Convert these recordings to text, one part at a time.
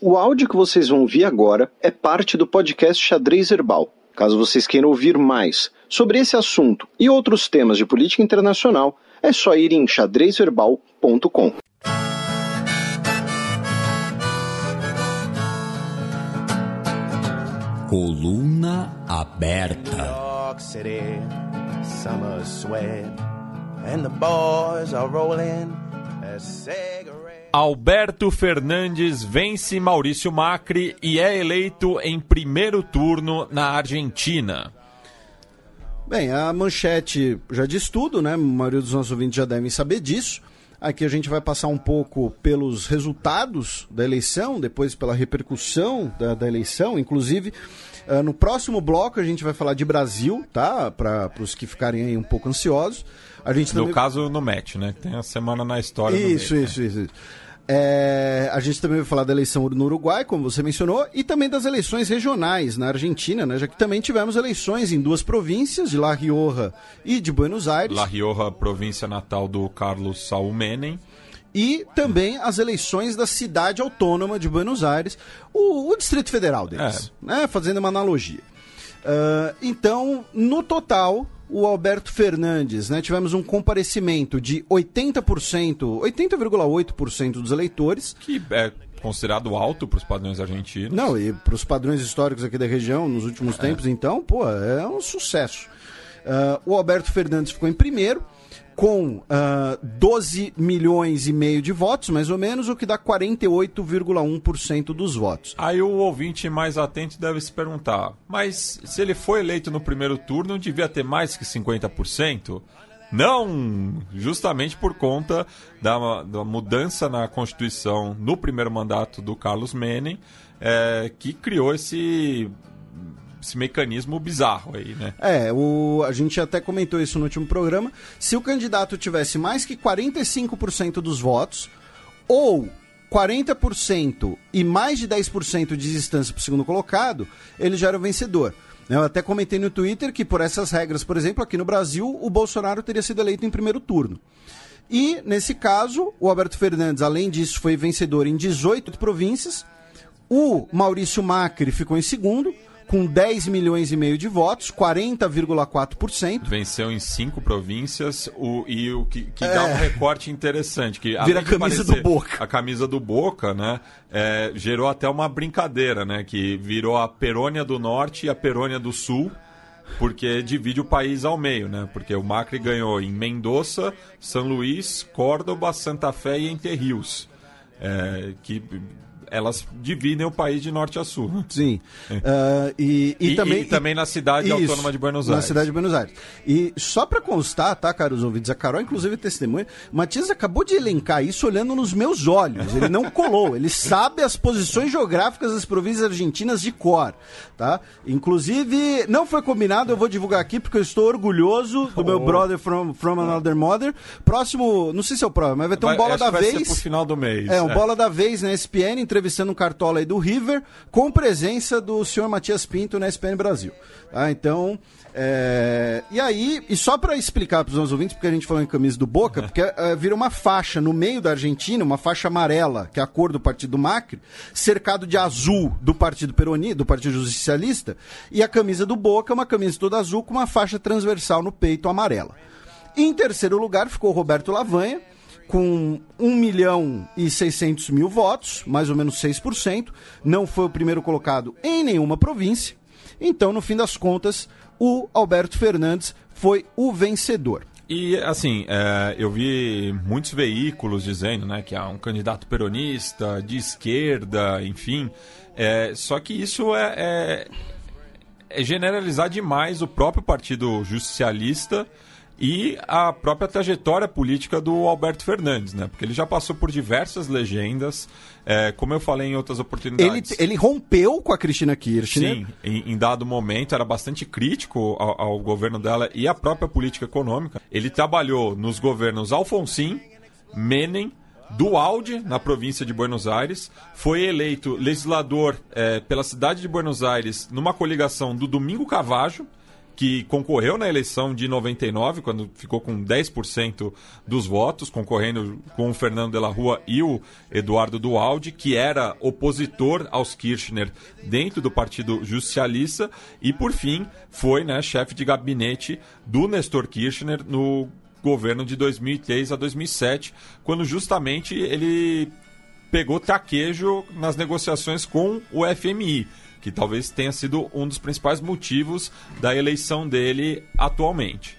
O áudio que vocês vão ouvir agora é parte do podcast Xadrez Herbal. Caso vocês queiram ouvir mais sobre esse assunto e outros temas de política internacional, é só ir em xadrezverbal.com. Coluna aberta. sweat, and the boys are rolling a cigarette. Alberto Fernandes vence Maurício Macri e é eleito em primeiro turno na Argentina. Bem, a manchete já diz tudo, né? A maioria dos nossos ouvintes já devem saber disso. Aqui a gente vai passar um pouco pelos resultados da eleição, depois pela repercussão da, da eleição, inclusive Uh, no próximo bloco a gente vai falar de Brasil, tá? Para os que ficarem aí um pouco ansiosos. A gente no caso, no match, né? Tem a semana na história. Isso, meio, isso, né? isso, isso. É, a gente também vai falar da eleição no Uruguai, como você mencionou, e também das eleições regionais na Argentina, né? já que também tivemos eleições em duas províncias, de La Rioja e de Buenos Aires. La Rioja, província natal do Carlos Saul Menem, e também as eleições da cidade autônoma de Buenos Aires, o, o Distrito Federal deles, é. né? fazendo uma analogia. Uh, então, no total, o Alberto Fernandes, né, tivemos um comparecimento de 80%, 80,8% dos eleitores. Que é considerado alto para os padrões argentinos. Não, e para os padrões históricos aqui da região nos últimos é. tempos, então, pô, é um sucesso. Uh, o Alberto Fernandes ficou em primeiro com uh, ah, 12 milhões e meio de votos, mais ou menos, o que dá 48,1% dos votos. Aí o ouvinte mais atento deve se perguntar: mas se ele foi eleito no primeiro turno, devia ter mais que 50%? Não! Justamente por conta da, da, mudança na Constituição no primeiro mandato do Carlos Menem, é, que criou esse esse mecanismo bizarro aí, né? É, o, a gente até comentou isso no último programa. Se o candidato tivesse mais que 45% dos votos, ou 40% e mais de 10% de distância para o segundo colocado, ele já era o vencedor. Eu até comentei no Twitter que, por essas regras, por exemplo, aqui no Brasil, o Bolsonaro teria sido eleito em primeiro turno. E, nesse caso, o Alberto Fernandes, além disso, foi vencedor em 18 províncias. O Maurício Macri ficou em segundo com 10 milhões e meio de votos, 40,4%. Venceu em cinco províncias o, e o que, que é. dá um recorte interessante. Que, Vira a camisa parecer, do Boca. A camisa do Boca, né? É, gerou até uma brincadeira, né? Que virou a Perônia do Norte e a Perônia do Sul porque divide o país ao meio, né? Porque o Macri ganhou em Mendoza, São Luís, Córdoba, Santa Fé e Entre Rios. É, que elas dividem o país de norte a sul. Sim. Uh, e, e, e, também, e também na cidade isso, autônoma de Buenos Aires. Na cidade de Buenos Aires. E só para constar, tá, caros ouvintes, a Carol, inclusive, é testemunha, Matias acabou de elencar isso olhando nos meus olhos. Ele não colou, ele sabe as posições geográficas das províncias argentinas de cor. Tá? Inclusive, não foi combinado, eu vou divulgar aqui porque eu estou orgulhoso do oh. meu brother from, from another mother. Próximo, não sei se é o próximo, mas vai ter um vai, bola da vez. Ser pro final do mês. É, um é. bola da vez na né, ESPN, entre entrevistando um cartola aí do River, com presença do senhor Matias Pinto na SPN Brasil. Tá? Então, é... e aí, e só para explicar para os nossos ouvintes, porque a gente falou em camisa do Boca, porque é, vira uma faixa no meio da Argentina, uma faixa amarela, que é a cor do Partido Macri, cercado de azul do Partido Peroni, do Partido Justicialista, e a camisa do Boca é uma camisa toda azul com uma faixa transversal no peito amarela. Em terceiro lugar ficou Roberto Lavanha, com 1 milhão e 600 mil votos, mais ou menos 6%, não foi o primeiro colocado em nenhuma província. Então, no fim das contas, o Alberto Fernandes foi o vencedor. E assim, é, eu vi muitos veículos dizendo né, que há um candidato peronista, de esquerda, enfim. É, só que isso é, é, é generalizar demais o próprio partido justicialista e a própria trajetória política do Alberto Fernandes, né? Porque ele já passou por diversas legendas, é, como eu falei em outras oportunidades. Ele, ele rompeu com a Cristina Kirchner. Sim, em, em dado momento era bastante crítico ao, ao governo dela e à própria política econômica. Ele trabalhou nos governos Alfonsin, Menem, Dualde, na província de Buenos Aires, foi eleito legislador é, pela cidade de Buenos Aires numa coligação do Domingo Cavajo, que concorreu na eleição de 99, quando ficou com 10% dos votos, concorrendo com o Fernando de la Rua e o Eduardo Dualdi, que era opositor aos Kirchner dentro do Partido Justicialista, e por fim foi né, chefe de gabinete do Nestor Kirchner no governo de 2003 a 2007, quando justamente ele pegou taquejo nas negociações com o FMI que talvez tenha sido um dos principais motivos da eleição dele atualmente.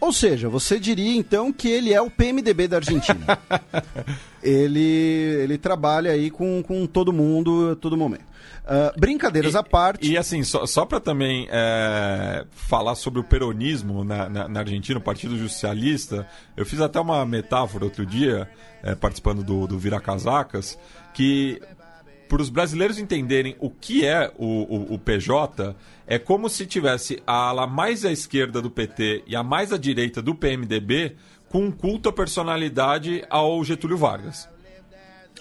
Ou seja, você diria então que ele é o PMDB da Argentina. ele, ele trabalha aí com, com todo mundo a todo momento. Uh, brincadeiras e, à parte. E assim, só, só para também é, falar sobre o peronismo na, na, na, Argentina, o Partido Justicialista, eu fiz até uma metáfora outro dia, é, participando do, do Vira Casacas, que para os brasileiros entenderem o que é o, o, o, PJ, é como se tivesse a ala mais à esquerda do PT e a mais à direita do PMDB com um culto à personalidade ao Getúlio Vargas.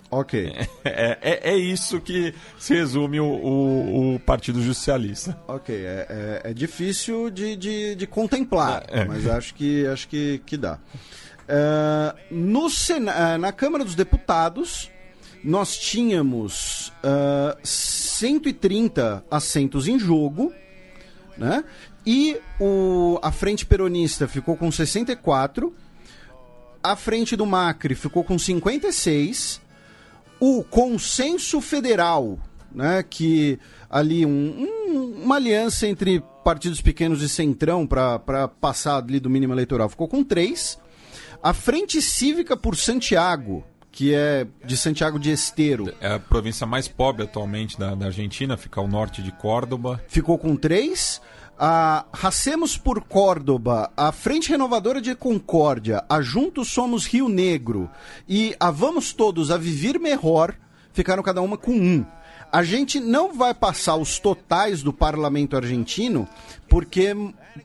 Ok. É, é, é isso que se resume o, o, o Partido Justicialista. Ok, é, é, é difícil de, de, de contemplar, é. mas acho que, acho que, que dá. Uh, no Sena, é, na Câmara dos Deputados, nós tínhamos uh, ah, 130 assentos em jogo, né? E o, a frente peronista ficou com 64, a frente do Macri ficou com 56, o Consenso Federal, né? Que ali um, um, uma aliança entre partidos pequenos e centrão para passar ali do mínimo eleitoral ficou com 3, a Frente Cívica por Santiago que é de Santiago de Esteiro. É a província mais pobre atualmente da, da Argentina, fica ao norte de Córdoba. Ficou com três. A Racemos por Córdoba, a Frente Renovadora de Concórdia, a Juntos Somos Rio Negro e a Vamos Todos a Vivir Melhor ficaram cada uma com um. A gente não vai passar os totais do parlamento argentino, porque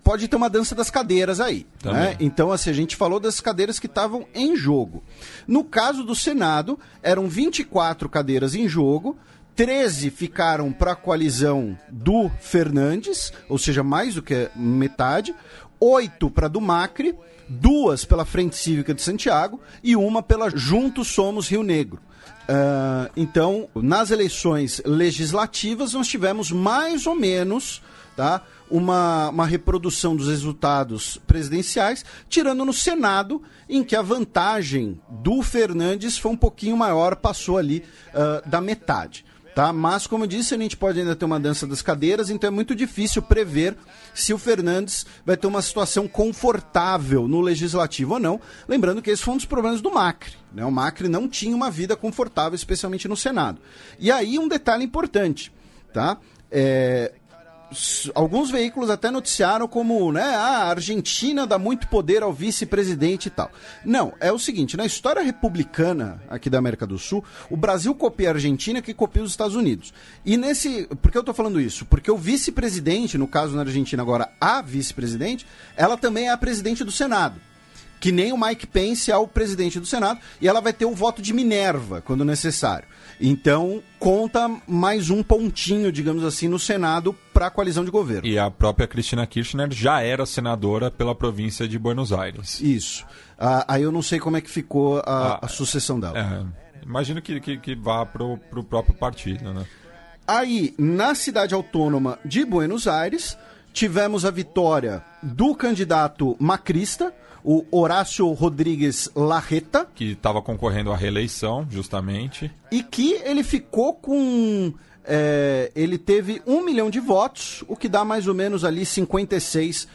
pode ter uma dança das cadeiras aí. Né? Então, assim, a gente falou das cadeiras que estavam em jogo. No caso do Senado, eram 24 cadeiras em jogo. 13 ficaram para a coalizão do Fernandes, ou seja, mais do que metade, 8 para do Macri, duas pela Frente Cívica de Santiago e uma pela Juntos Somos Rio Negro. Uh, então, nas eleições legislativas, nós tivemos mais ou menos tá, uma, uma reprodução dos resultados presidenciais, tirando no Senado, em que a vantagem do Fernandes foi um pouquinho maior, passou ali uh, da metade. Tá? Mas, como eu disse, a gente pode ainda ter uma dança das cadeiras, então é muito difícil prever se o Fernandes vai ter uma situação confortável no legislativo ou não. Lembrando que esse foi um dos problemas do Macri. Né? O Macri não tinha uma vida confortável, especialmente no Senado. E aí, um detalhe importante. Tá? É, alguns veículos até noticiaram como, né, ah, a Argentina dá muito poder ao vice-presidente e tal. Não, é o seguinte, na história republicana aqui da América do Sul, o Brasil copia a Argentina que copia os Estados Unidos. E nesse, por que eu tô falando isso? Porque o vice-presidente, no caso na Argentina agora, a vice-presidente, ela também é a presidente do Senado que nem o Mike Pence é o presidente do Senado, e ela vai ter o voto de Minerva, quando necessário. Então, conta mais um pontinho, digamos assim, no Senado para a coalizão de governo. E a própria Cristina Kirchner já era senadora pela província de Buenos Aires. Isso. Ah, aí eu não sei como é que ficou a, ah, a sucessão dela. É, imagino que, que, que vá para o próprio partido, né? Aí, na cidade autônoma de Buenos Aires, tivemos a vitória do candidato macrista, o Horácio Rodrigues Larreta. Que estava concorrendo à reeleição, justamente. E que ele ficou com é, ele teve um milhão de votos, o que dá mais ou menos ali 56%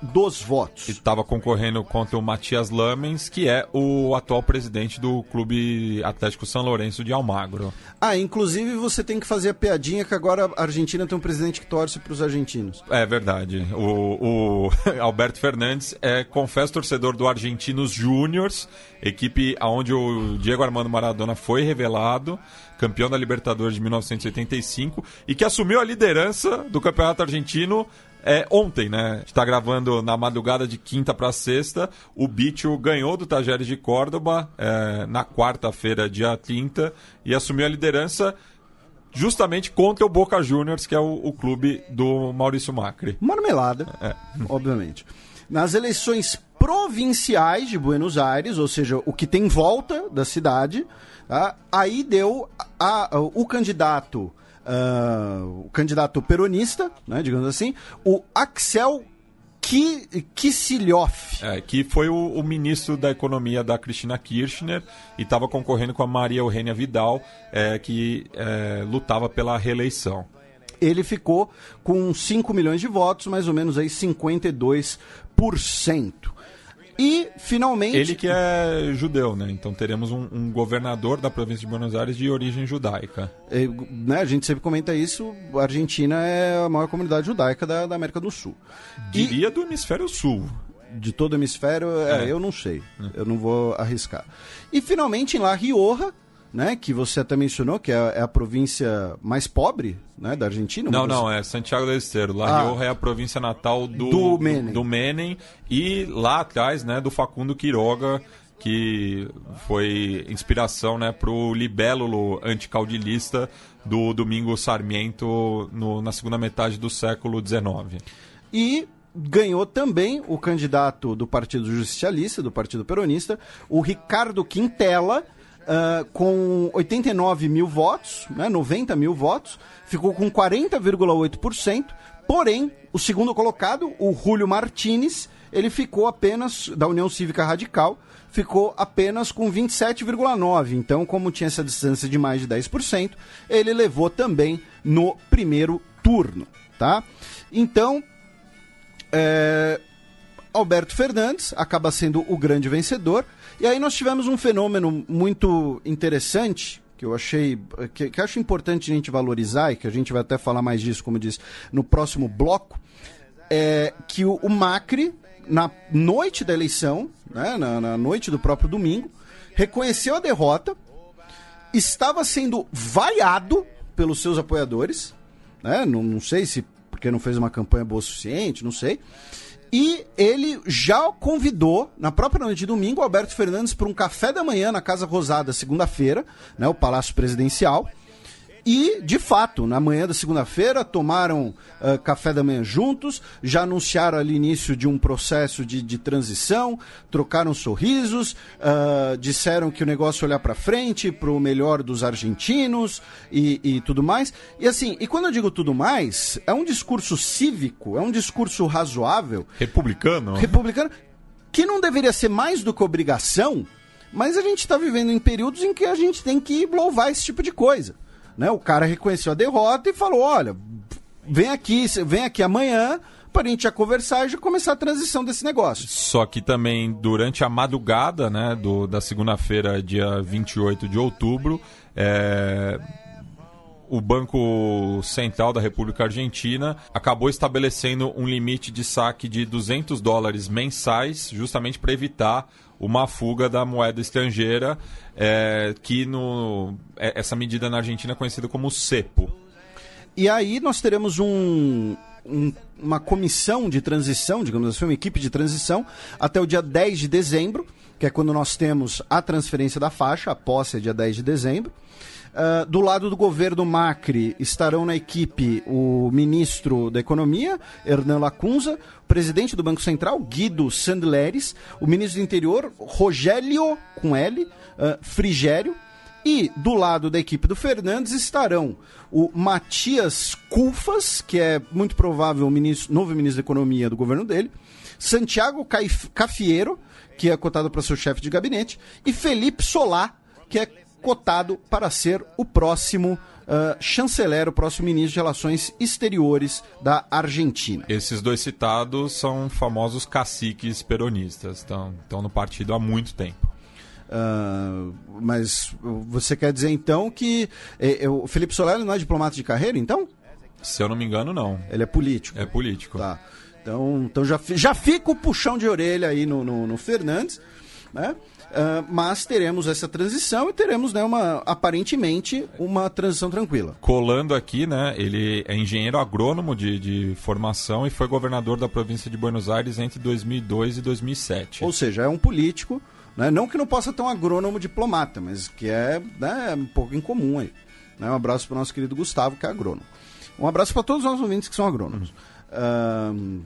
dos votos. E estava concorrendo contra o Matias Lamens, que é o atual presidente do Clube Atlético São Lourenço de Almagro. Ah, inclusive você tem que fazer a piadinha que agora a Argentina tem um presidente que torce para os argentinos. É verdade. O, o Alberto Fernandes é, confesso, torcedor do Argentinos Júniors, equipe onde o Diego Armando Maradona foi revelado campeão da Libertadores de 1985 e que assumiu a liderança do Campeonato Argentino é, ontem, né? Está gravando na madrugada de quinta para sexta. O Bicho ganhou do Tajeres de Córdoba é, na quarta-feira, dia 30, e assumiu a liderança justamente contra o Boca Juniors, que é o, o clube do Maurício Macri. Marmelada, é. obviamente. Nas eleições provinciais de Buenos Aires, ou seja, o que tem em volta da cidade, tá? aí deu a, a, o candidato. Uh, o candidato peronista, né, digamos assim, o Axel Kisilhoff. É, que foi o, o, ministro da Economia da Cristina Kirchner e estava concorrendo com a Maria Eugênia Vidal, é, que é, lutava pela reeleição. Ele ficou com 5 milhões de votos, mais ou menos aí 52%. E, finalmente. Ele que é judeu, né? Então teremos um, um governador da província de Buenos Aires de origem judaica. E, né, a gente sempre comenta isso: a Argentina é a maior comunidade judaica da, da América do Sul. Diria e... do hemisfério sul de todo o hemisfério, é. É, eu não sei. É. Eu não vou arriscar. E finalmente em La Rioja, né, que você até mencionou, que é, é, a província mais pobre né, da Argentina. Não, não, é Santiago del Estero. La ah. Rioja é a província natal do, do, Menem. do Menem e lá atrás né, do Facundo Quiroga, que foi inspiração né, para o libélulo anticaudilista do Domingo Sarmiento no, na segunda metade do século XIX. E ganhou também o candidato do Partido Justicialista, do Partido Peronista, o Ricardo Quintela, uh, com 89 mil votos, né, 90 mil votos, ficou com 40,8%. Porém, o segundo colocado, o Julio Martinez, ele ficou apenas, da União Cívica Radical, ficou apenas com 27,9%. Então, como tinha essa distância de mais de 10%, ele levou também no primeiro turno, tá? Então, é, Alberto Fernandes acaba sendo o grande vencedor. E aí nós tivemos um fenômeno muito interessante que eu achei que, que acho importante a gente valorizar e que a gente vai até falar mais disso, como diz no próximo bloco, é que o, o Macri na noite da eleição, né, na, na noite do próprio domingo, reconheceu a derrota, estava sendo vaiado pelos seus apoiadores, né? Não, não sei se porque não fez uma campanha boa o suficiente, não sei. E ele já convidou, na própria noite de domingo, Alberto Fernandes para um café da manhã na Casa Rosada, segunda-feira, né, o Palácio Presidencial. E, de fato, na manhã da segunda-feira, tomaram uh, café da manhã juntos, já anunciaram ali início de um processo de, de transição, trocaram sorrisos, uh, disseram que o negócio é olhar para frente, para o melhor dos argentinos e, e tudo mais. E assim, e quando eu digo tudo mais, é um discurso cívico, é um discurso razoável. Republicano. Republicano, que não deveria ser mais do que obrigação, mas a gente está vivendo em períodos em que a gente tem que louvar esse tipo de coisa. Né? O cara reconheceu a derrota e falou: olha, vem aqui, vem aqui amanhã para a gente já conversar e já começar a transição desse negócio. Só que também durante a madrugada né, do, da segunda-feira, dia 28 de outubro, é, o Banco Central da República Argentina acabou estabelecendo um limite de saque de 200 dólares mensais, justamente para evitar uma fuga da moeda estrangeira, é, que no, é, essa medida na Argentina é conhecida como CEPO. E aí nós teremos um, um, uma comissão de transição, digamos assim, uma equipe de transição, até o dia 10 de dezembro, que é quando nós temos a transferência da faixa, a posse é dia 10 de dezembro. Ah, do lado do governo Macri estarão na equipe o ministro da Economia, Hernan Lacunza, o presidente do Banco Central, Guido Sandleres, o ministro do Interior, Rogélio, com L, uh, ah, Frigério, e do lado da equipe do Fernandes estarão o Matias Cufas, que é muito provável o ministro, novo ministro da Economia do governo dele, Santiago Caif Cafiero, que é cotado para ser o chefe de gabinete, e Felipe Solá, que é cotado para ser o próximo Uh, chanceler, o próximo ministro de Relações Exteriores da Argentina. Esses dois citados são famosos caciques peronistas, estão no partido há muito tempo. Uh, mas você quer dizer então que eh, eh o Felipe Soler não é diplomata de carreira, então? Se eu não me engano, não. Ele é político. É político. Tá. Então, então já, já fica o puxão de orelha aí no, no, no Fernandes, né? Ah, mas teremos essa transição e teremos, né, uma, aparentemente, uma transição tranquila. Colando aqui, né, ele é engenheiro agrônomo de, de, formação e foi governador da província de Buenos Aires entre 2002 e 2007. Ou seja, é um político, né, não que não possa ter um agrônomo diplomata, mas que é né, um pouco incomum aí. Né? Um abraço para o nosso querido Gustavo, que é agrônomo. Um abraço para todos os nossos ouvintes que são agrônomos. Uhum. Uhum,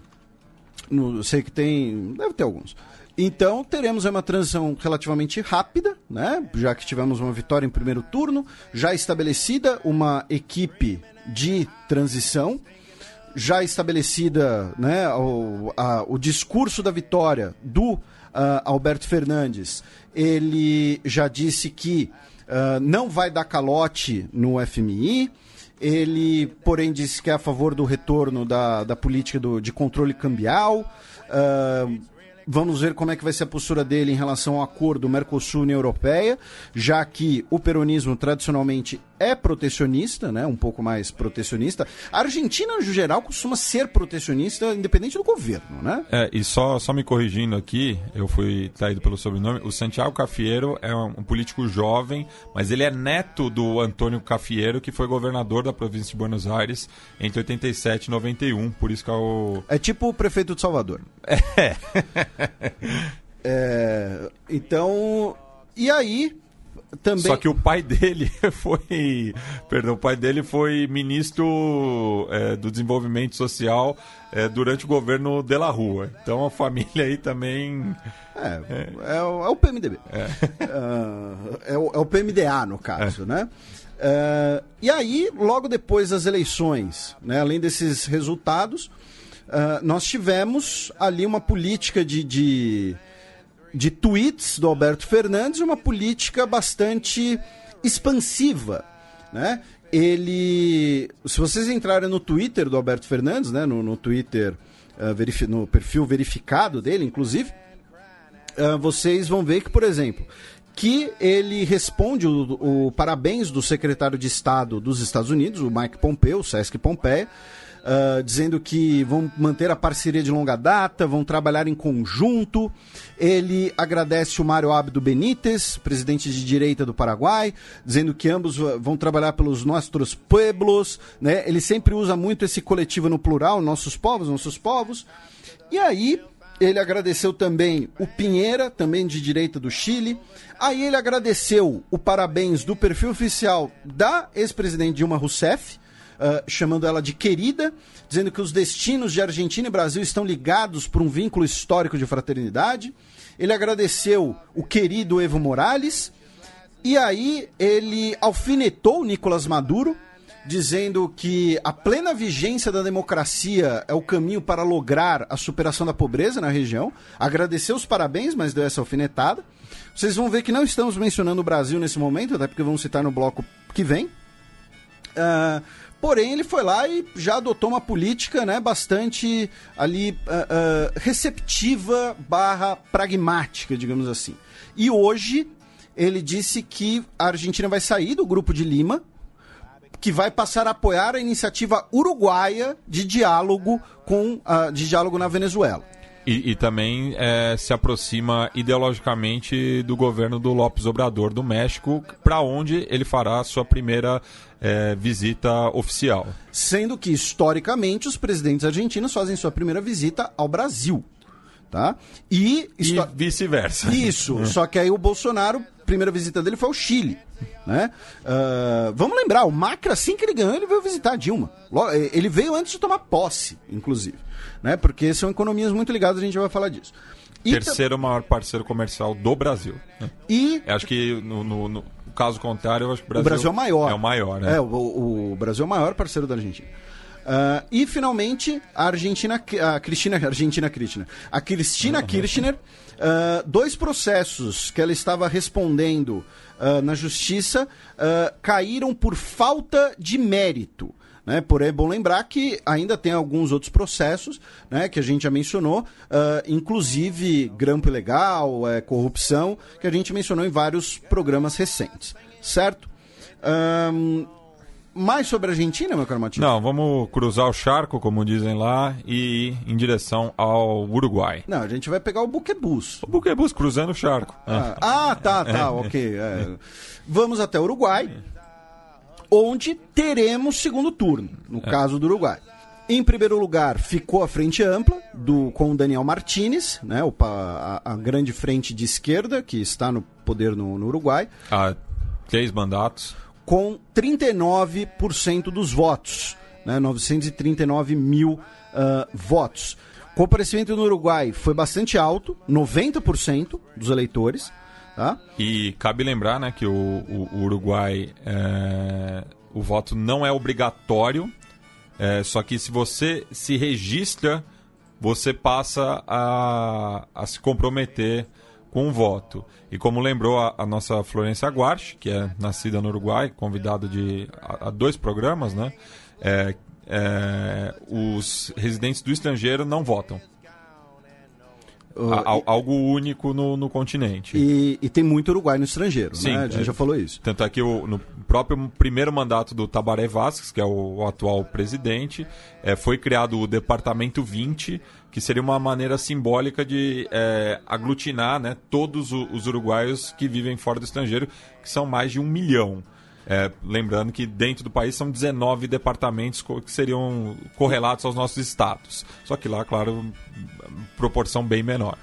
no, sei que tem, deve ter alguns. Então teremos uma transição relativamente rápida, né? Já que tivemos uma vitória em primeiro turno, já estabelecida uma equipe de transição, já estabelecida, né, o, a, o discurso da vitória do uh, Alberto Fernandes. Ele já disse que uh, não vai dar calote no FMI ele, porém, disse que é a favor do retorno da, da política do, de controle cambial. Uh, vamos ver como é que vai ser a postura dele em relação ao acordo Mercosul-União Europeia, já que o peronismo tradicionalmente é protecionista, né? Um pouco mais protecionista. A Argentina, no geral, costuma ser protecionista, independente do governo, né? É, e só, só me corrigindo aqui, eu fui traído pelo sobrenome. O Santiago Cafiero é um, um político jovem, mas ele é neto do Antônio Cafiero, que foi governador da província de Buenos Aires entre 87 e 91. Por isso que é o. É tipo o prefeito de Salvador. É. é então. E aí também... Só que o pai dele foi. Perdão, o pai dele foi ministro é, do desenvolvimento social é, durante o governo de la Rua. Então a família aí também. É, é, é o, PMDB. É. o, é. Ah, é o, é PMDA, no caso, né? e aí, logo depois das eleições, né, além desses resultados, ah, nós tivemos ali uma política de, de de tweets do Alberto Fernandes, uma política bastante expansiva, né? Ele, se vocês entrarem no Twitter do Alberto Fernandes, né, no, no Twitter, uh, verifi, no perfil verificado dele, inclusive, uh, vocês vão ver que, por exemplo, que ele responde o, o parabéns do secretário de Estado dos Estados Unidos, o Mike Pompeo, o Sesc Pompeia, uh, dizendo que vão manter a parceria de longa data, vão trabalhar em conjunto. Ele agradece o Mário Abdo Benítez, presidente de direita do Paraguai, dizendo que ambos vão trabalhar pelos nossos pueblos. Né? Ele sempre usa muito esse coletivo no plural, nossos povos, nossos povos. E aí, ele agradeceu também o Pinheira, também de direita do Chile. Aí ele agradeceu o parabéns do perfil oficial da ex-presidente Dilma Rousseff, uh, chamando ela de querida, dizendo que os destinos de Argentina e Brasil estão ligados por um vínculo histórico de fraternidade. Ele agradeceu o querido Evo Morales. E aí ele alfinetou Nicolás Maduro, dizendo que a plena vigência da democracia é o caminho para lograr a superação da pobreza na região. Agradeceu os parabéns, mas deu essa alfinetada. Vocês vão ver que não estamos mencionando o Brasil nesse momento, até porque vamos citar no bloco que vem. Uh, Porém, ele foi lá e já adotou uma política né, bastante ali uh, uh, receptiva barra pragmática, digamos assim. E hoje ele disse que a Argentina vai sair do grupo de Lima, que vai passar a apoiar a iniciativa uruguaia de diálogo com uh, de diálogo na Venezuela. E, e também é, se aproxima ideologicamente do governo do Lopes Obrador do México, para onde ele fará sua primeira é, visita oficial. Sendo que, historicamente, os presidentes argentinos fazem sua primeira visita ao Brasil tá? E, e vice-versa. Isso, é. só que aí o Bolsonaro, primeira visita dele foi ao Chile, né? Uh, vamos lembrar, o Macra, assim que ele ganhou, ele veio visitar a Dilma. Eh, ele veio antes de tomar posse, inclusive, né? Porque são economias muito ligadas, a gente vai falar disso. E Terceiro maior parceiro comercial do Brasil. Né? E... acho que no, no, no, caso contrário, eu acho que o Brasil, o Brasil é o maior. É o maior, né? É, o, o Brasil é o maior parceiro da Argentina. Uh, e finalmente, a Argentina, a Cristina, Argentina Cristina, a Cristina Kirchner, uh, dois processos que ela estava respondendo uh, na justiça caíram por falta de mérito. Né? Porém, é bom lembrar que ainda tem alguns outros processos né, que a gente já mencionou, uh, inclusive grampo ilegal, é, corrupção, que a gente mencionou em vários programas recentes, certo? Um, mais sobre a Argentina, meu caro Matias? Não, vamos cruzar o charco, como dizem lá, e ir em direção ao Uruguai. Não, a gente vai pegar o Buquebus. O Buquebus cruzando o charco. Ah, ah tá, tá, é. ok. É. Vamos até o Uruguai, onde teremos segundo turno, no é. caso do Uruguai. Em primeiro lugar, ficou a frente ampla do, com o Daniel Martinez, né, o, a, a, grande frente de esquerda que está no poder no, no Uruguai. Há três mandatos com 39% dos votos, né, 939 mil uh, votos. O comparecimento no Uruguai foi bastante alto, 90% dos eleitores. Tá? E cabe lembrar né, que o, o, o Uruguai, é, o voto não é obrigatório, é, só que se você se registra, você passa a, a se comprometer com um voto. E como lembrou a, a nossa Florência Guarch, que é nascida no Uruguai, convidada de, a, a, dois programas, né? É, é, os residentes do estrangeiro não votam. Ah, a, algo único no, no continente. E, e, tem muito Uruguai no estrangeiro, Sim, né? A gente é, já falou isso. Tanto é que o, no próprio primeiro mandato do Tabaré Vasques, que é o, o atual presidente, é, foi criado o Departamento 20, que seria uma maneira simbólica de é, aglutinar né, todos os uruguaios que vivem fora do estrangeiro, que são mais de um milhão. É, lembrando que dentro do país são 19 departamentos que seriam correlatos aos nossos estados. Só que lá, claro, proporção bem menor.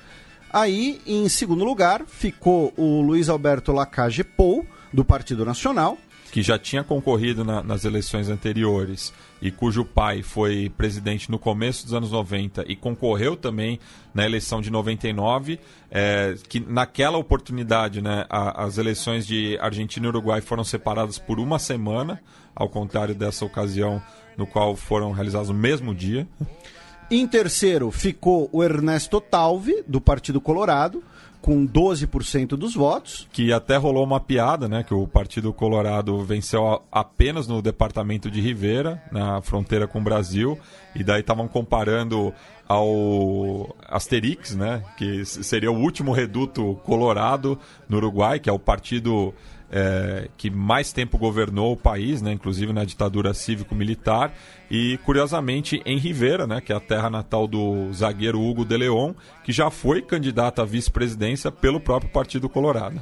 Aí, em segundo lugar, ficou o Luiz Alberto Lacage Pou, do Partido Nacional, que já tinha concorrido na, nas eleições anteriores e cujo pai foi presidente no começo dos anos 90 e concorreu também na eleição de 99, é, que naquela oportunidade né, a, as eleições de Argentina e Uruguai foram separadas por uma semana, ao contrário dessa ocasião no qual foram realizados no mesmo dia. Em terceiro ficou o Ernesto Talvi, do Partido Colorado com 12% dos votos. Que até rolou uma piada, né? Que o Partido Colorado venceu apenas no departamento de Rivera, na fronteira com o Brasil, e daí estavam comparando ao Asterix, né? Que seria o último reduto colorado no Uruguai, que é o partido é, que mais tempo governou o país, né, inclusive na ditadura cívico-militar, e curiosamente em Rivera, né, que é a terra natal do zagueiro Hugo de Leon, que já foi candidato à vice-presidência pelo próprio Partido Colorado.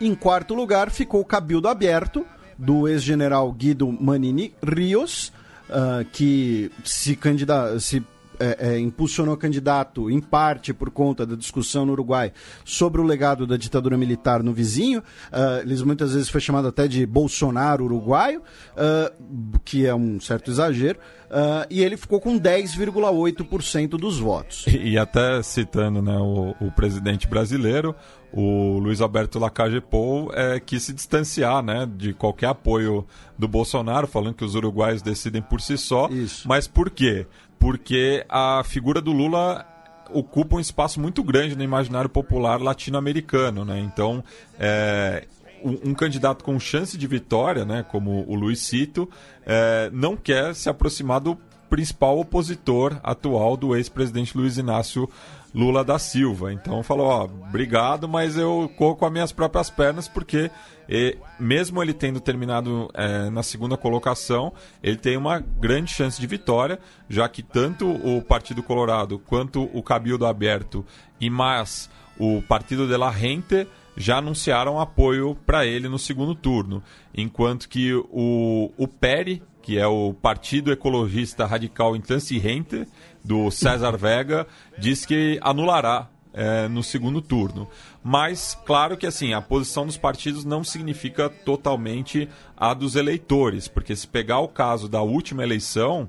Em quarto lugar ficou o Cabildo Aberto, do ex-general Guido Manini Rios, uh, que se, candida se é, é, impulsionou candidato, em parte por conta da discussão no Uruguai sobre o legado da ditadura militar no vizinho. Uh, eles muitas vezes foi chamado até de Bolsonaro uruguaio, uh, que é um certo exagero. Uh, e ele ficou com 10,8% dos votos. E, e, até citando né, o, o, presidente brasileiro, o Luiz Alberto Lacage Pou é, quis se distanciar né, de qualquer apoio do Bolsonaro, falando que os uruguaios decidem por si só. Isso. Mas por quê? porque a figura do Lula ocupa um espaço muito grande no imaginário popular latino-americano, né? Então, é, um, um, candidato com chance de vitória, né, como o Luiz Cito, é, não quer se aproximar do principal opositor atual do ex-presidente Luiz Inácio Lula da Silva. Então falou, ó, obrigado, mas eu corro com as minhas próprias pernas, porque e, mesmo ele tendo terminado é, na segunda colocação, ele tem uma grande chance de vitória, já que tanto o Partido Colorado quanto o Cabildo Aberto e mais o Partido de la Rente já anunciaram apoio para ele no segundo turno, enquanto que o, o PERI, que é o Partido Ecologista Radical Intransigente, do César Vega, diz que anulará é, no segundo turno. Mas, claro que assim, a posição dos partidos não significa totalmente a dos eleitores, porque se pegar o caso da última eleição,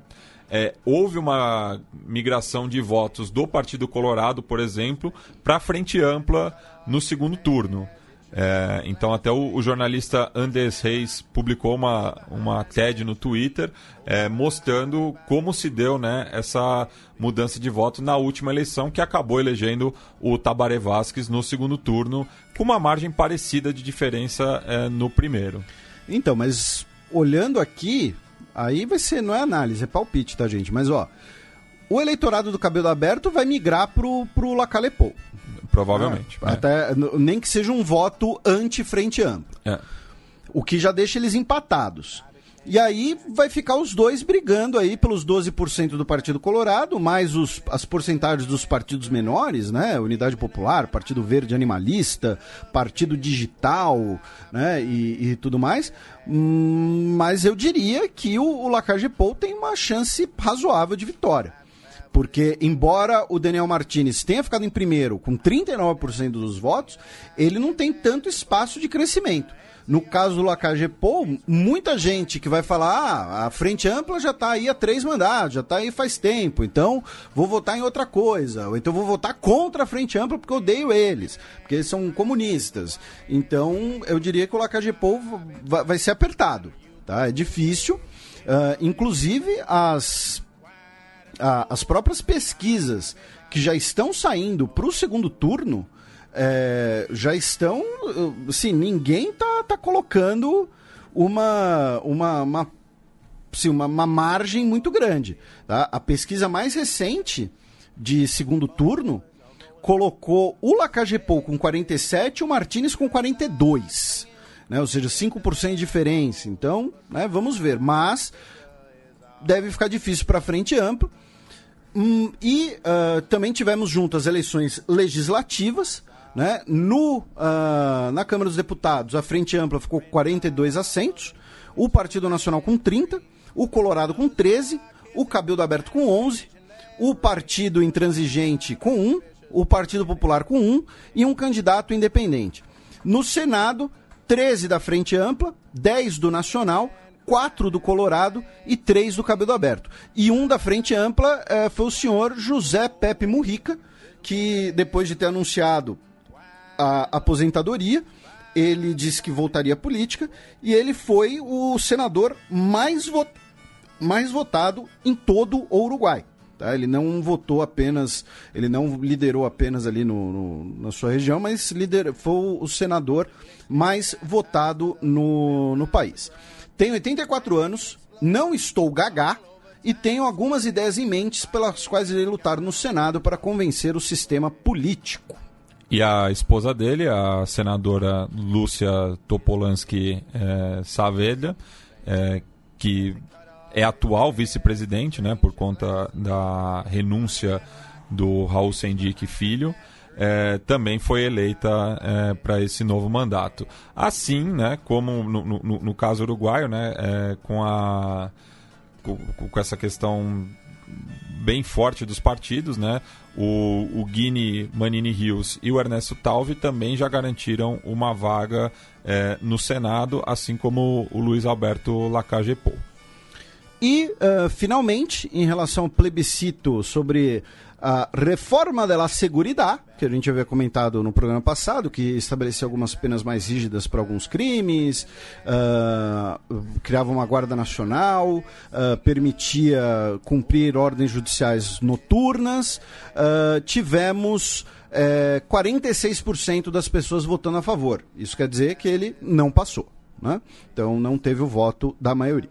é, houve uma migração de votos do Partido Colorado, por exemplo, para a Frente Ampla no segundo turno. É, então, até o, o, jornalista Andes Reis publicou uma, uma TED no Twitter é, mostrando como se deu né, essa mudança de voto na última eleição, que acabou elegendo o Tabaré Vasquez no segundo turno, com uma margem parecida de diferença é, no primeiro. Então, mas olhando aqui, aí vai ser, não é análise, é palpite, tá, gente? Mas ó, o eleitorado do cabelo aberto vai migrar pro, pro Lacalepou. Provavelmente. É, é. até, nem que seja um voto anti-frente ampla. É. O que já deixa eles empatados. E aí vai ficar os dois brigando aí pelos 12% do Partido Colorado, mais os, as porcentagens dos partidos menores, né? Unidade Popular, Partido Verde Animalista, Partido Digital, né? E, e tudo mais. Hum, mas eu diria que o, o Lacaje tem uma chance razoável de vitória. Porque, embora o Daniel Martinez tenha ficado em primeiro com 39% dos votos, ele não tem tanto espaço de crescimento. No caso do Lacajepou, muita gente que vai falar: ah, a frente ampla já está aí há três mandados, já está aí faz tempo, então vou votar em outra coisa, ou então vou votar contra a frente ampla porque odeio eles, porque eles são comunistas. Então eu diria que o Lacajepou vai ser apertado, tá? É difícil. Uh, inclusive, as a, as próprias pesquisas que já estão saindo para o segundo turno é, já estão. Assim, ninguém tá, tá colocando uma, uma, uma, assim, uma, uma margem muito grande. Tá? A pesquisa mais recente de segundo turno colocou o Lacagepou com 47 e o Martinez com 42. Né? Ou seja, 5% de diferença. Então, né, vamos ver. Mas deve ficar difícil para frente amplo. Hum, e uh, também tivemos junto as eleições legislativas. Né? No, uh, na Câmara dos Deputados, a Frente Ampla ficou com 42 assentos, o Partido Nacional com 30, o Colorado com 13, o Cabildo Aberto com 11, o Partido Intransigente com 1, o Partido Popular com 1 e um candidato independente. No Senado, 13 da Frente Ampla, 10 do Nacional, quatro do Colorado e três do Cabelo Aberto. E um da frente ampla eh, foi o senhor José Pepe Murrica, que depois de ter anunciado a aposentadoria, ele disse que voltaria à política e ele foi o senador mais, vo mais votado em todo o Uruguai. Tá? Ele não votou apenas, ele não liderou apenas ali no, no na sua região, mas liderou foi o senador mais votado no, no país. Tenho 84 anos, não estou gaga e tenho algumas ideias em mente pelas quais irei lutar no Senado para convencer o sistema político. E a esposa dele, a senadora Lúcia Topolansky é, eh, Saavedra, é, que é atual vice-presidente, né, por conta da renúncia do Raul Sendic Filho, é, também foi eleita é, para esse novo mandato. Assim, né, como no, no, no caso uruguaio, né, é, com, a, com, com, essa questão bem forte dos partidos, né, o, o Guine Manini Rios e o Ernesto Talvi também já garantiram uma vaga é, no Senado, assim como o Luiz Alberto Lacagepou. E, uh, finalmente, em relação ao plebiscito sobre a reforma da Seguridade, que a gente havia comentado no programa passado, que estabelecia algumas penas mais rígidas para alguns crimes, uh, criava uma guarda nacional, uh, permitia cumprir ordens judiciais noturnas. Uh, tivemos 46% eh, das pessoas votando a favor. Isso quer dizer que ele não passou. Né? Então não teve o voto da maioria.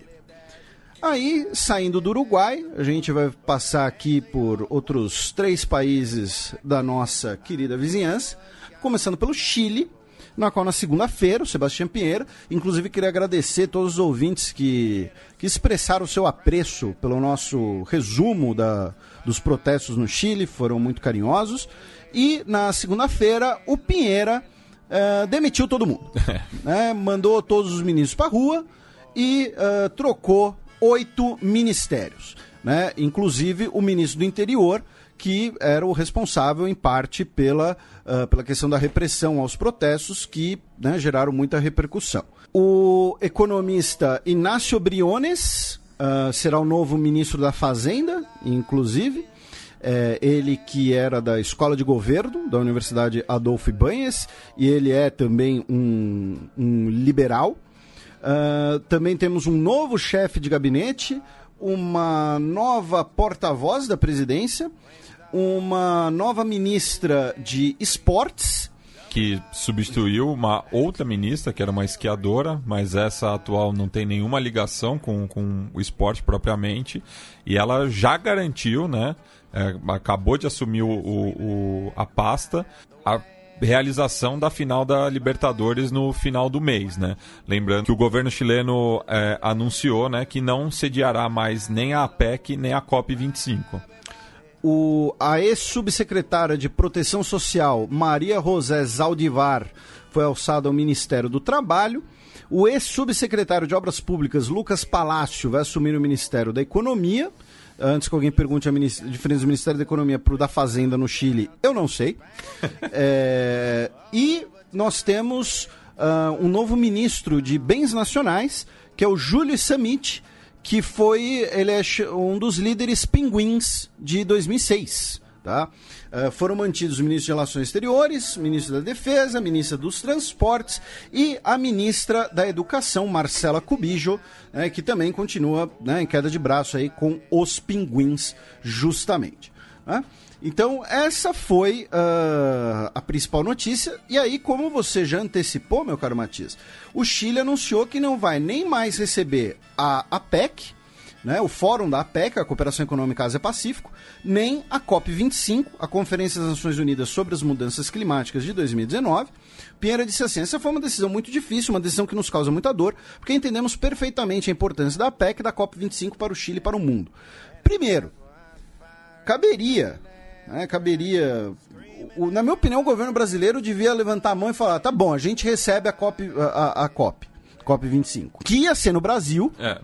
Aí, saindo do Uruguai, a gente vai passar aqui por outros três países da nossa querida vizinhança, começando pelo Chile, na qual na segunda-feira, o Sebastião Pinheiro, inclusive queria agradecer todos os ouvintes que, que expressaram o seu apreço pelo nosso resumo da, dos protestos no Chile, foram muito carinhosos. E na segunda-feira, o Pinheira uh, demitiu todo mundo, né? mandou todos os ministros para rua e uh, trocou oito ministérios, né? inclusive o ministro do interior, que era o responsável, em parte, pela, uh, pela questão da repressão aos protestos, que né, geraram muita repercussão. O economista Inácio Briones uh, será o novo ministro da Fazenda, inclusive. É, ele que era da Escola de Governo da Universidade Adolfo Ibanhes e ele é também um, um liberal Uh, também temos um novo chefe de gabinete, uma nova porta-voz da presidência, uma nova ministra de esportes. Que substituiu uma outra ministra, que era uma esquiadora, mas essa atual não tem nenhuma ligação com, com o esporte propriamente. E ela já garantiu, né? É, acabou de assumir o, o, a pasta. A realização da final da Libertadores no final do mês, né? Lembrando que o governo chileno é, anunciou, né, que não sediará mais nem a APEC nem a COP 25. O, a ex-subsecretária de Proteção Social, Maria José Zaldivar, foi alçada ao Ministério do Trabalho. O ex-subsecretário de Obras Públicas, Lucas Palácio, vai assumir o Ministério da Economia. Antes que alguém pergunte a diferença do Ministério da Economia para o da Fazenda no Chile, eu não sei. É, e nós temos uh, um novo ministro de Bens Nacionais, que é o Júlio Samit, que foi ele é um dos líderes pinguins de 2006. Tá? Uh, foram mantidos o ministro de Relações Exteriores, ministro da Defesa, ministra dos Transportes e a ministra da Educação, Marcela Cubijo, né, que também continua né, em queda de braço aí com os pinguins, justamente. Né? Então, essa foi uh, a principal notícia. E aí, como você já antecipou, meu caro Matias, o Chile anunciou que não vai nem mais receber a APEC, né, o Fórum da APEC, a Cooperação Econômica Ásia-Pacífico, nem a COP25, a Conferência das Nações Unidas sobre as Mudanças Climáticas de 2019. Pinheira disse assim: essa foi uma decisão muito difícil, uma decisão que nos causa muita dor, porque entendemos perfeitamente a importância da APEC e da COP25 para o Chile e para o mundo. Primeiro, caberia, né, caberia o, na minha opinião, o governo brasileiro devia levantar a mão e falar: tá bom, a gente recebe a COP, a, a, a COP, COP 25, que ia ser no Brasil. É.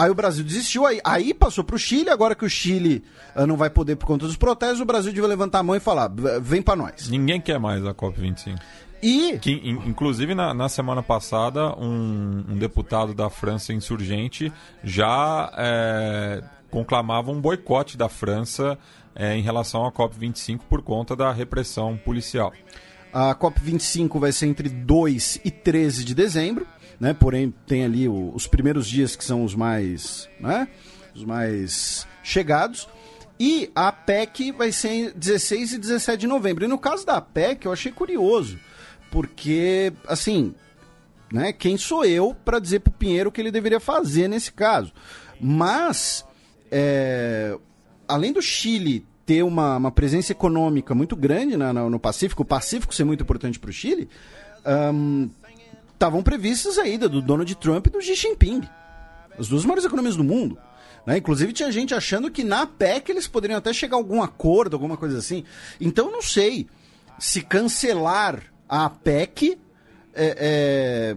Aí o Brasil desistiu, aí, aí passou para o Chile. Agora que o Chile uh, não vai poder por conta dos protestos, o Brasil devia levantar a mão e falar: vem para nós. Ninguém quer mais a COP25. E. Que, inclusive, na, na semana passada, um, um, deputado da França insurgente já é, conclamava um boicote da França é, em relação à COP25 por conta da repressão policial. A COP25 vai ser entre 2 e 13 de dezembro né? Porém, tem ali o, os primeiros dias que são os mais, né? Os mais chegados. E a PEC vai ser em 16 e 17 de novembro. E no caso da PEC, eu achei curioso, porque, assim, né? Quem sou eu para dizer pro Pinheiro o que ele deveria fazer nesse caso? Mas, é, além do Chile ter uma, uma presença econômica muito grande na, na, no Pacífico, o Pacífico ser muito importante para o Chile, um, estavam previstas a ida do Donald Trump e do Xi Jinping. As duas maiores economias do mundo. Né? Inclusive tinha gente achando que na PEC eles poderiam até chegar a algum acordo, alguma coisa assim. Então não sei se cancelar a PEC é, é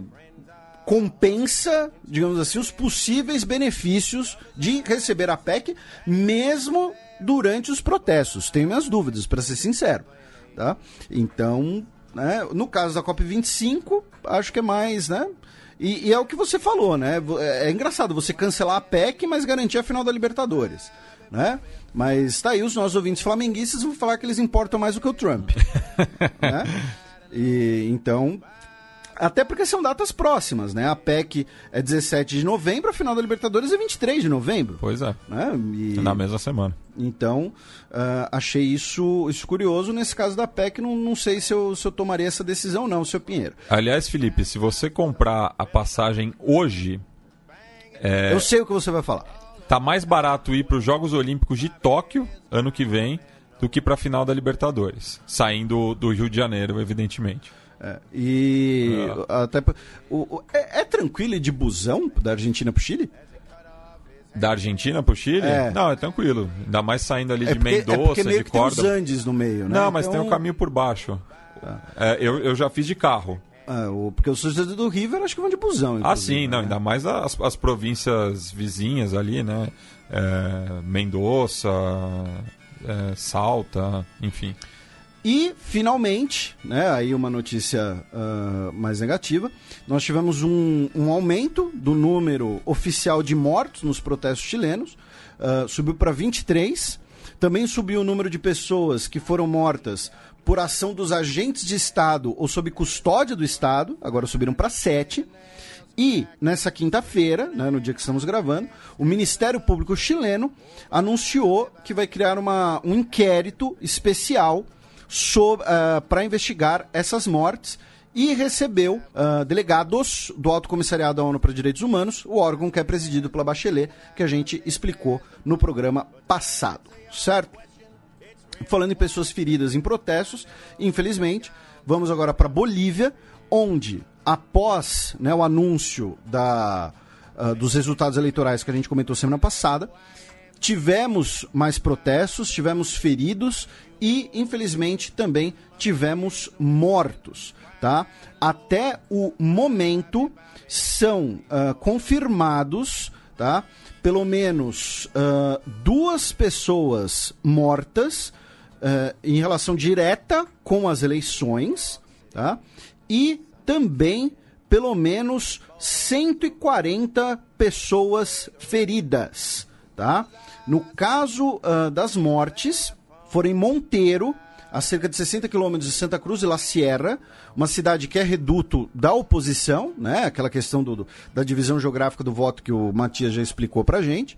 compensa, digamos assim, os possíveis benefícios de receber a PEC, mesmo durante os protestos. Tenho minhas dúvidas, para ser sincero. Tá? Então, né? No caso da COP25, acho que é mais, né? E, e, é o que você falou, né? É, é engraçado você cancelar a PEC, mas garantir a final da Libertadores, né? Mas tá aí, os nossos ouvintes flamenguistas vão falar que eles importam mais do que o Trump. né? E então até porque são datas próximas, né? A PEC é 17 de novembro, a final da Libertadores é 23 de novembro. Pois é. Né? E... É na mesma semana. Então, uh, achei isso, isso curioso. Nesse caso da PEC, não, não sei se eu, se eu tomaria essa decisão, não, seu Pinheiro. Aliás, Felipe, se você comprar a passagem hoje. É... Eu sei o que você vai falar. Tá mais barato ir para os Jogos Olímpicos de Tóquio, ano que vem, do que para a final da Libertadores. Saindo do Rio de Janeiro, evidentemente. É, e ah. até o, o é, é, tranquilo ir de busão da Argentina pro Chile? Da Argentina pro Chile? É. Não, é tranquilo. Ainda mais saindo ali de Mendoza, é de é Córdoba. Tem os Andes no meio, né? Não, mas então... tem um então- caminho por baixo. Ah. eu, eu já fiz de carro. Ah, porque os sujeitos do River acho que vão de busão. Ah, sim, não, né? ainda mais as, as províncias vizinhas ali, né? É, Mendoza, é, Salta, enfim. E, finalmente, né, aí uma notícia uh, mais negativa, nós tivemos um, um, aumento do número oficial de mortos nos protestos chilenos, uh, subiu para 23. Também subiu o número de pessoas que foram mortas por ação dos agentes de Estado ou sob custódia do Estado, agora subiram para 7. E nessa quinta-feira, né, no dia que estamos gravando, o Ministério Público chileno anunciou que vai criar uma, um inquérito especial uh, ah, para investigar essas mortes e recebeu uh, delegados do Alto Comissariado da ONU para Direitos Humanos, o órgão que é presidido pela Bachelet, que a gente explicou no programa passado, certo? Falando em pessoas feridas em protestos, infelizmente, vamos agora para Bolívia, onde após né, o anúncio da, uh, dos resultados eleitorais que a gente comentou semana passada, tivemos mais protestos, tivemos feridos e, infelizmente, também tivemos mortos. Tá? Até o momento são uh, confirmados tá? pelo menos uh, duas pessoas mortas uh, em relação direta com as eleições tá? e também pelo menos 140 pessoas feridas tá? No caso uh, das mortes, foram em Monteiro, a cerca de 60 quilômetros de Santa Cruz e La Sierra, uma cidade que é reduto da oposição, né? Aquela questão do, do da divisão geográfica do voto que o Matias já explicou pra gente.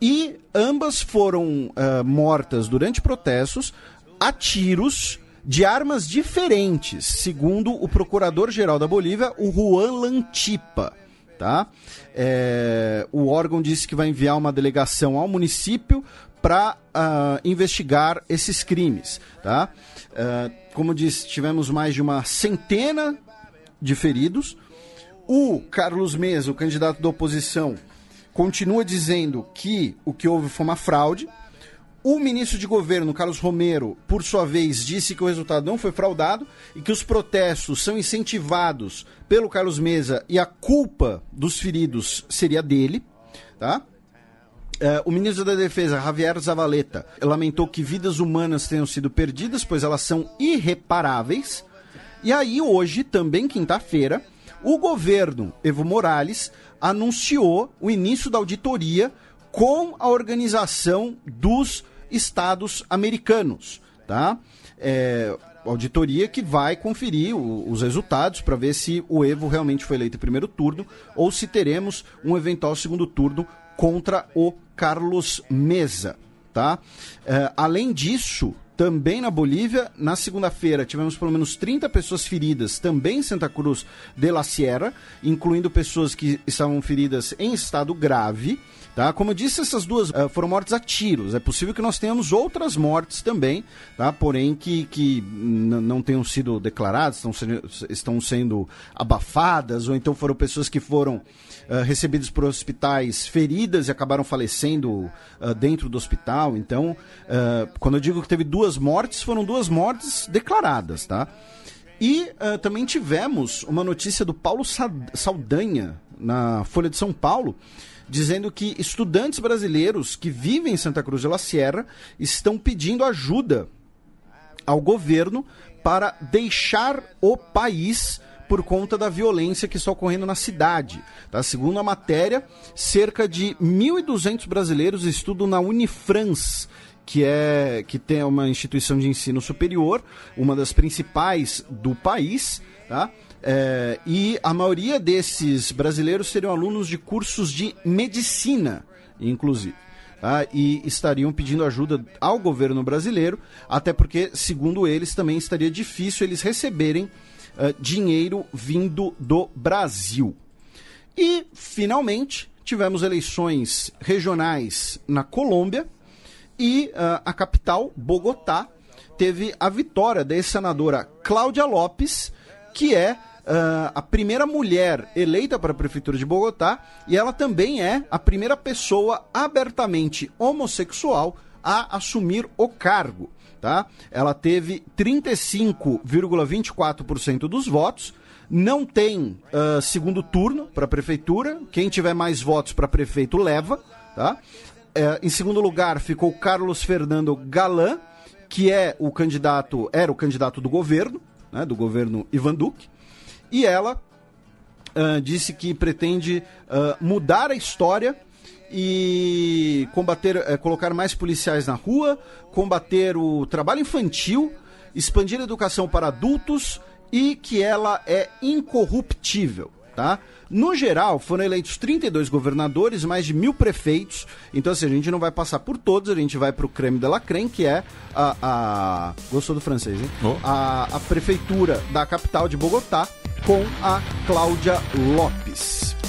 E ambas foram uh, mortas durante protestos a tiros de armas diferentes, segundo o procurador-geral da Bolívia, o Juan Lantipa. Tá? É, o órgão disse que vai enviar uma delegação ao município para uh, ah, investigar esses crimes. Tá? Uh, como disse, tivemos mais de uma centena de feridos. O Carlos Mesa, o candidato da oposição, continua dizendo que o que houve foi uma fraude, o ministro de governo, Carlos Romero, por sua vez, disse que o resultado não foi fraudado e que os protestos são incentivados pelo Carlos Mesa e a culpa dos feridos seria dele. Tá? É, o ministro da Defesa, Javier Zavaleta, lamentou que vidas humanas tenham sido perdidas, pois elas são irreparáveis. E aí, hoje, também quinta-feira, o governo Evo Morales anunciou o início da auditoria com a organização dos estados americanos, tá? É, auditoria que vai conferir o, os resultados para ver se o Evo realmente foi eleito em primeiro turno ou se teremos um eventual segundo turno contra o Carlos Mesa, tá? É, além disso, também na Bolívia. Na segunda-feira, tivemos pelo menos 30 pessoas feridas, também em Santa Cruz de la Sierra, incluindo pessoas que estavam feridas em estado grave. Tá? Como eu disse, essas duas uh, foram mortes a tiros. É possível que nós tenhamos outras mortes também, tá? porém que, que não tenham sido declaradas, estão sendo, estão sendo abafadas, ou então foram pessoas que foram uh, recebidas por hospitais feridas e acabaram falecendo uh, dentro do hospital. Então, quando eu digo que teve duas mortes, foram duas mortes declaradas. tá? E uh, também tivemos uma notícia do Paulo Sa Saldanha, na Folha de São Paulo, dizendo que estudantes brasileiros que vivem em Santa Cruz de la Sierra estão pedindo ajuda ao governo para deixar o país por conta da violência que está ocorrendo na cidade. Tá? Segundo a matéria, cerca de 1.200 brasileiros estudam na Unifrance, que é que tem uma instituição de ensino superior, uma das principais do país, tá? É, e a maioria desses brasileiros seriam alunos de cursos de medicina, inclusive. Ah, e estariam pedindo ajuda ao governo brasileiro, até porque, segundo eles, também estaria difícil eles receberem uh, dinheiro vindo do Brasil. E, finalmente, tivemos eleições regionais na Colômbia e uh, a capital, Bogotá, teve a vitória da ex-senadora Cláudia Lopes, que é uh, a primeira mulher eleita para a Prefeitura de Bogotá e ela também é a primeira pessoa abertamente homossexual a assumir o cargo. Tá? Ela teve 35,24% dos votos, não tem uh, segundo turno para a prefeitura. Quem tiver mais votos para prefeito leva. Tá? É, em segundo lugar ficou Carlos Fernando Galan, que é o candidato, era o candidato do governo, né, do governo Ivan Duque. E ela uh, disse que pretende uh, mudar a história e combater, uh, colocar mais policiais na rua, combater o trabalho infantil, expandir a educação para adultos e que ela é incorruptível. Tá? No geral, foram eleitos 32 governadores, mais de mil prefeitos. Então, assim, a gente não vai passar por todos, a gente vai para o creme de la creme, que é a, a... Gostou do francês, hein? Oh. A, a prefeitura da capital de Bogotá, com a Cláudia Lopes.